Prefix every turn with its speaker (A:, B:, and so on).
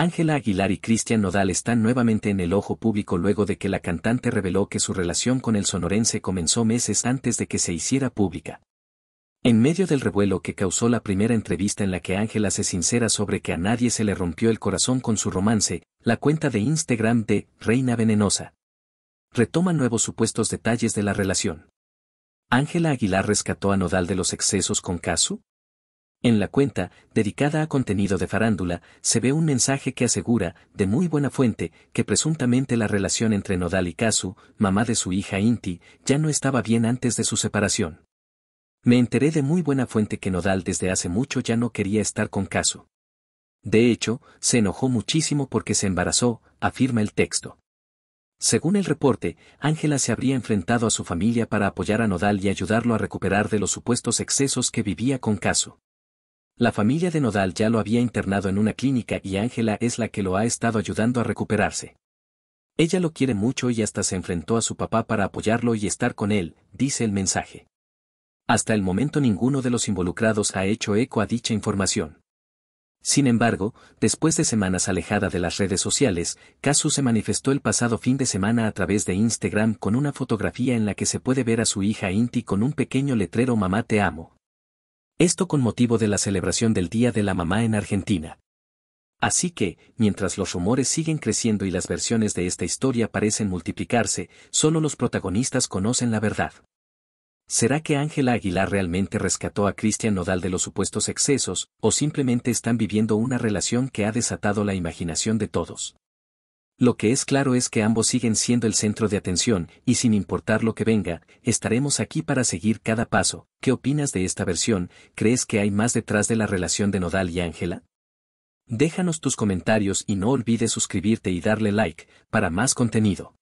A: Ángela Aguilar y Cristian Nodal están nuevamente en el ojo público luego de que la cantante reveló que su relación con el sonorense comenzó meses antes de que se hiciera pública. En medio del revuelo que causó la primera entrevista en la que Ángela se sincera sobre que a nadie se le rompió el corazón con su romance, la cuenta de Instagram de Reina Venenosa retoma nuevos supuestos detalles de la relación. ¿Ángela Aguilar rescató a Nodal de los excesos con Casu? En la cuenta, dedicada a contenido de farándula, se ve un mensaje que asegura, de muy buena fuente, que presuntamente la relación entre Nodal y Casu, mamá de su hija Inti, ya no estaba bien antes de su separación. Me enteré de muy buena fuente que Nodal desde hace mucho ya no quería estar con Casu. De hecho, se enojó muchísimo porque se embarazó, afirma el texto. Según el reporte, Ángela se habría enfrentado a su familia para apoyar a Nodal y ayudarlo a recuperar de los supuestos excesos que vivía con Casu. La familia de Nodal ya lo había internado en una clínica y Ángela es la que lo ha estado ayudando a recuperarse. Ella lo quiere mucho y hasta se enfrentó a su papá para apoyarlo y estar con él, dice el mensaje. Hasta el momento ninguno de los involucrados ha hecho eco a dicha información. Sin embargo, después de semanas alejada de las redes sociales, Casu se manifestó el pasado fin de semana a través de Instagram con una fotografía en la que se puede ver a su hija Inti con un pequeño letrero Mamá te amo. Esto con motivo de la celebración del Día de la Mamá en Argentina. Así que, mientras los rumores siguen creciendo y las versiones de esta historia parecen multiplicarse, solo los protagonistas conocen la verdad. ¿Será que Ángela Aguilar realmente rescató a Cristian Nodal de los supuestos excesos, o simplemente están viviendo una relación que ha desatado la imaginación de todos? Lo que es claro es que ambos siguen siendo el centro de atención, y sin importar lo que venga, estaremos aquí para seguir cada paso. ¿Qué opinas de esta versión? ¿Crees que hay más detrás de la relación de Nodal y Ángela? Déjanos tus comentarios y no olvides suscribirte y darle like, para más contenido.